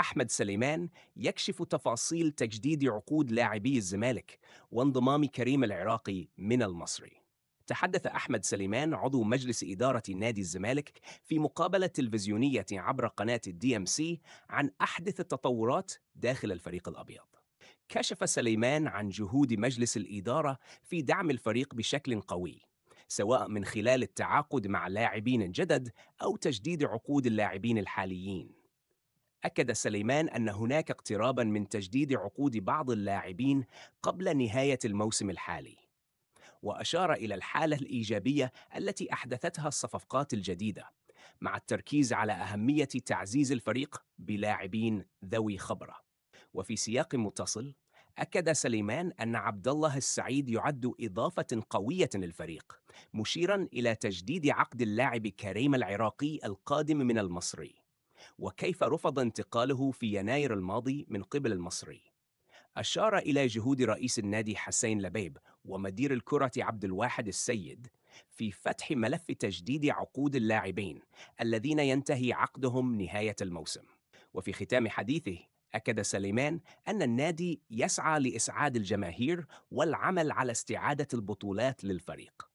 أحمد سليمان يكشف تفاصيل تجديد عقود لاعبي الزمالك وانضمام كريم العراقي من المصري تحدث أحمد سليمان عضو مجلس إدارة نادي الزمالك في مقابلة تلفزيونية عبر قناة الدي ام سي عن أحدث التطورات داخل الفريق الأبيض كشف سليمان عن جهود مجلس الإدارة في دعم الفريق بشكل قوي سواء من خلال التعاقد مع لاعبين جدد أو تجديد عقود اللاعبين الحاليين أكد سليمان أن هناك اقترابا من تجديد عقود بعض اللاعبين قبل نهاية الموسم الحالي. وأشار إلى الحالة الإيجابية التي أحدثتها الصفقات الجديدة، مع التركيز على أهمية تعزيز الفريق بلاعبين ذوي خبرة. وفي سياق متصل، أكد سليمان أن عبد الله السعيد يعد إضافة قوية للفريق، مشيرا إلى تجديد عقد اللاعب كريم العراقي القادم من المصري. وكيف رفض انتقاله في يناير الماضي من قبل المصري أشار إلى جهود رئيس النادي حسين لبيب ومدير الكرة عبد الواحد السيد في فتح ملف تجديد عقود اللاعبين الذين ينتهي عقدهم نهاية الموسم وفي ختام حديثه أكد سليمان أن النادي يسعى لإسعاد الجماهير والعمل على استعادة البطولات للفريق